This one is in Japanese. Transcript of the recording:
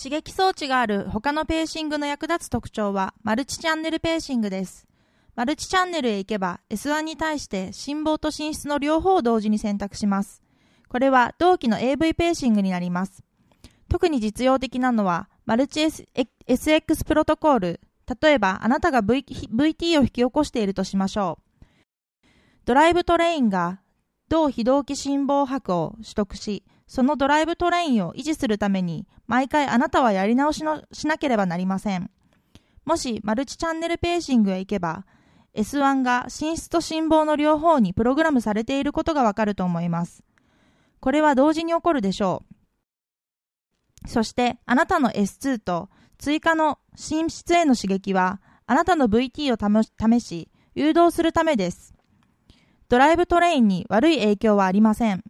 刺激装置がある他のペーシングの役立つ特徴はマルチチャンネルペーシングです。マルチチャンネルへ行けば S1 に対して心房と寝室の両方を同時に選択します。これは同期の AV ペーシングになります。特に実用的なのはマルチ SX プロトコール。例えばあなたが、v、VT を引き起こしているとしましょう。ドライブトレインが同非同期信号波を取得し、そのドライブトレインを維持するために、毎回あなたはやり直しのしなければなりません。もし、マルチチャンネルページングへ行けば、S1 が寝室と辛抱の両方にプログラムされていることがわかると思います。これは同時に起こるでしょう。そして、あなたの S2 と追加の寝室への刺激は、あなたの VT を試し、誘導するためです。ドライブトレインに悪い影響はありません。